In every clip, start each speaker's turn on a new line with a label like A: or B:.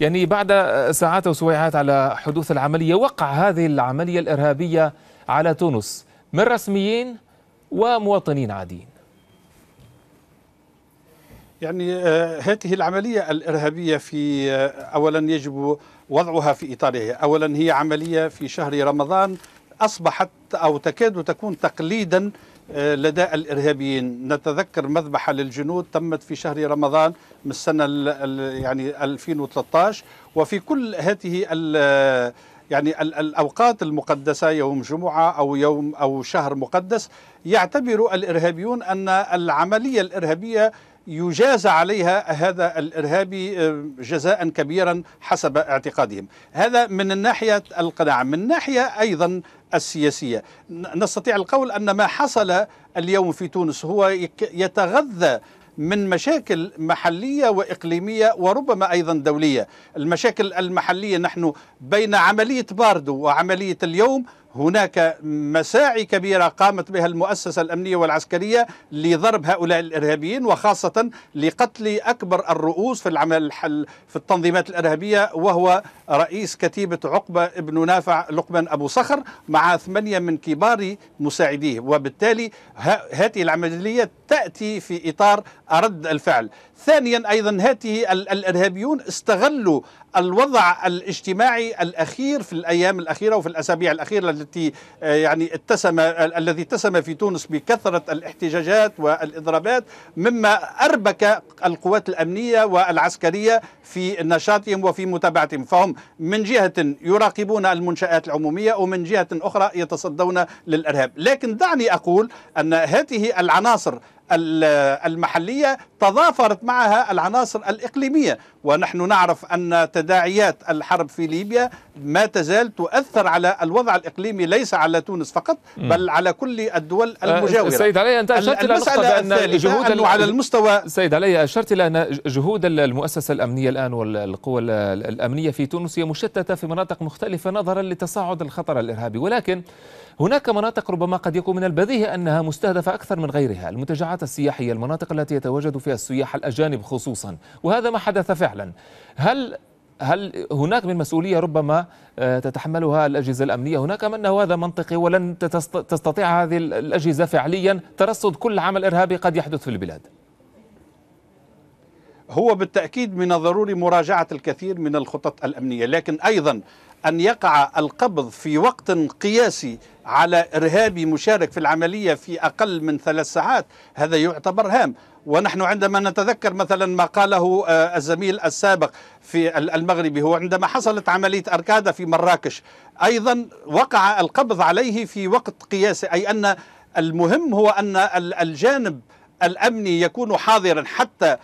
A: يعني بعد ساعات وسويعات على حدوث العملية وقع هذه العملية الإرهابية على تونس من رسميين ومواطنين عاديين
B: يعني آه، هذه العملية الإرهابية في آه، أولا يجب وضعها في إطارها أولا هي عملية في شهر رمضان أصبحت أو تكاد تكون تقليدا آه، لدى الارهابيين نتذكر مذبحه للجنود تمت في شهر رمضان من السنه يعني 2013 وفي كل هذه آه، يعني الاوقات المقدسه يوم جمعه او يوم او شهر مقدس يعتبر الارهابيون ان العمليه الارهابيه يجازى عليها هذا الارهابي آه، جزاء كبيرا حسب اعتقادهم هذا من الناحيه القناعه من ناحيه ايضا السياسية نستطيع القول أن ما حصل اليوم في تونس هو يتغذى من مشاكل محلية وإقليمية وربما أيضا دولية المشاكل المحلية نحن بين عملية باردو وعملية اليوم هناك مساعي كبيرة قامت بها المؤسسة الأمنية والعسكرية لضرب هؤلاء الإرهابيين وخاصة لقتل أكبر الرؤوس في العمل في التنظيمات الإرهابية وهو رئيس كتيبة عقبة ابن نافع لقمان أبو صخر مع ثمانية من كبار مساعديه وبالتالي هذه العملية تأتي في إطار رد الفعل ثانيا أيضا هذه الإرهابيون استغلوا الوضع الاجتماعي الأخير في الأيام الأخيرة وفي الأسابيع الأخيرة التي التي آه، يعني اتسم الذي اتسم في تونس بكثرة الاحتجاجات والإضرابات مما أربك القوات الأمنية والعسكرية في نشاطهم وفي متابعتهم فهم من جهة يراقبون المنشآت العمومية ومن جهة أخرى يتصدون للإرهاب لكن دعني أقول أن هذه العناصر المحلية تضافرت معها العناصر الإقليمية ونحن نعرف أن تداعيات الحرب في ليبيا ما تزال تؤثر على الوضع الإقليمي ليس على تونس فقط بل على كل الدول آه، المجاورة سيد علي أنت أشرت إلى نقطة أن جهود أنه على
A: المستوى سيد علي أشرت إلى أن جهود المؤسسة الأمنية الآن والقوى الأمنية في تونس هي مشتتة في مناطق مختلفة نظرا لتصاعد الخطر الإرهابي ولكن هناك مناطق ربما قد يكون من البديهي أنها مستهدفة أكثر من غيرها المنتجعات السياحية المناطق التي يتواجد فيها السياح الأجانب خصوصا وهذا ما حدث فعلا هل هل هناك من مسؤولية ربما آه، تتحملها الأجهزة الأمنية هناك من هذا منطقي ولن تستطيع هذه الأجهزة فعليا ترصد كل عمل إرهابي قد يحدث
B: في البلاد هو بالتأكيد من الضروري مراجعة الكثير من الخطط الأمنية لكن أيضا أن يقع القبض في وقت قياسي على إرهابي مشارك في العملية في أقل من ثلاث ساعات هذا يعتبر هام ونحن عندما نتذكر مثلا ما قاله آه، الزميل السابق في المغربي هو عندما حصلت عملية أركادة في مراكش أيضا وقع القبض عليه في وقت قياسي أي أن المهم هو أن الجانب الأمني يكون حاضرا حتى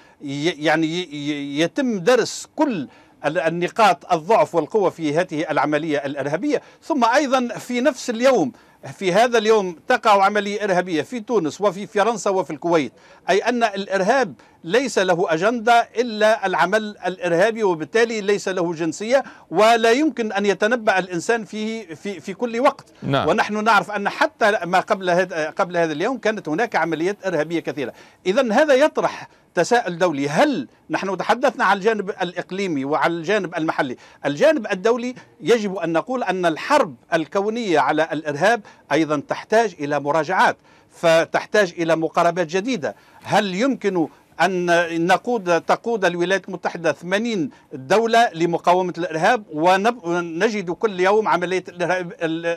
B: يعني يتم درس كل النقاط الضعف والقوة في هذه العملية الإرهابية ثم أيضا في نفس اليوم في هذا اليوم تقع عملية إرهابية في تونس وفي فرنسا وفي الكويت أي أن الإرهاب ليس له أجندة إلا العمل الإرهابي وبالتالي ليس له جنسية ولا يمكن أن يتنبأ الإنسان فيه في, في كل وقت نعم. ونحن نعرف أن حتى ما قبل هذا, قبل هذا اليوم كانت هناك عمليات إرهابية كثيرة إذا هذا يطرح تساؤل دولي هل نحن تحدثنا عن الجانب الإقليمي وعن الجانب المحلي الجانب الدولي يجب أن نقول أن الحرب الكونية على الإرهاب أيضا تحتاج إلى مراجعات فتحتاج إلى مقاربات جديدة هل يمكن أن نقود تقود الولايات المتحدة 80 دولة لمقاومة الإرهاب ونجد كل يوم عملية الإرهاب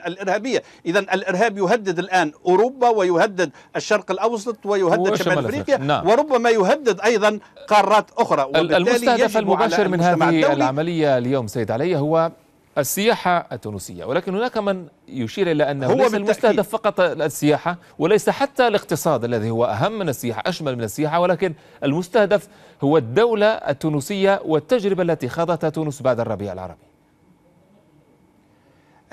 B: الإرهابية إذا الإرهاب يهدد الآن أوروبا ويهدد الشرق الأوسط ويهدد شمال أفريقيا نعم. وربما يهدد أيضا قارات أخرى المستهدف المباشر من هذه
A: العملية اليوم سيد علي هو السياحة التونسية ولكن هناك من يشير إلى أنه هو ليس المستهدف فقط السياحة وليس حتى الاقتصاد الذي هو أهم من السياحة أشمل من السياحة ولكن المستهدف هو الدولة التونسية والتجربة التي خاضتها تونس بعد الربيع العربي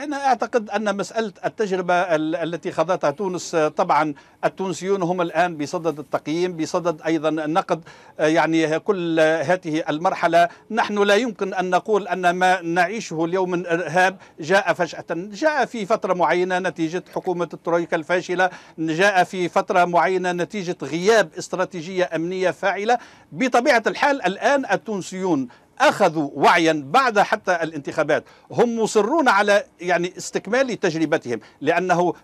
B: أنا أعتقد أن مسألة التجربة التي خضتها تونس آه، طبعا التونسيون هم الآن بصدد التقييم بصدد أيضا النقد آه، يعني كل آه، هذه المرحلة نحن لا يمكن أن نقول أن ما نعيشه اليوم من إرهاب جاء فجأة جاء في فترة معينة نتيجة حكومة الترويكا الفاشلة جاء في فترة معينة نتيجة غياب استراتيجية أمنية فاعلة بطبيعة الحال الآن التونسيون اخذوا وعيا بعد حتى الانتخابات هم مصرون على يعني استكمال تجربتهم لانه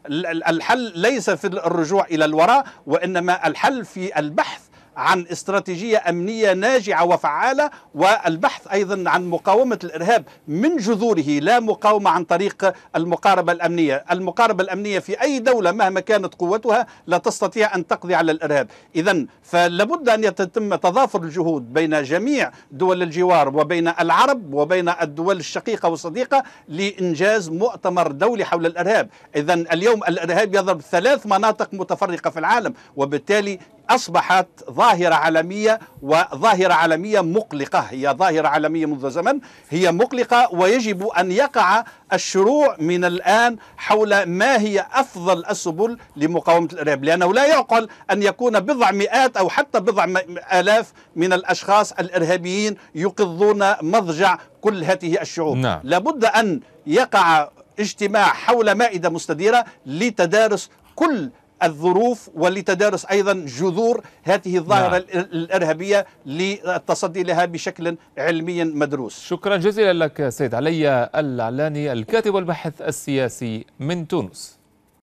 B: الحل ليس في الرجوع الى الوراء وانما الحل في البحث عن استراتيجية أمنية ناجعة وفعالة والبحث أيضا عن مقاومة الإرهاب من جذوره لا مقاومة عن طريق المقاربة الأمنية المقاربة الأمنية في أي دولة مهما كانت قوتها لا تستطيع أن تقضي على الإرهاب إذا فلابد أن يتم تضافر الجهود بين جميع دول الجوار وبين العرب وبين الدول الشقيقة والصديقة لإنجاز مؤتمر دولي حول الإرهاب إذا اليوم الإرهاب يضرب ثلاث مناطق متفرقة في العالم وبالتالي أصبحت ظاهرة عالمية وظاهرة عالمية مقلقة هي ظاهرة عالمية منذ زمن هي مقلقة ويجب أن يقع الشروع من الآن حول ما هي أفضل السبل لمقاومة الإرهاب لأنه لا يعقل أن يكون بضع مئات أو حتى بضع آلاف من الأشخاص الإرهابيين يقضون مضجع كل هذه الشعوب نعم. لابد أن يقع اجتماع حول مائدة مستديرة لتدارس كل الظروف ولتدارس أيضا جذور هذه الظاهرة نعم. الإرهابية للتصدي لها بشكل علمي مدروس
A: شكرا جزيلا لك سيد علي العلاني الكاتب والباحث السياسي من تونس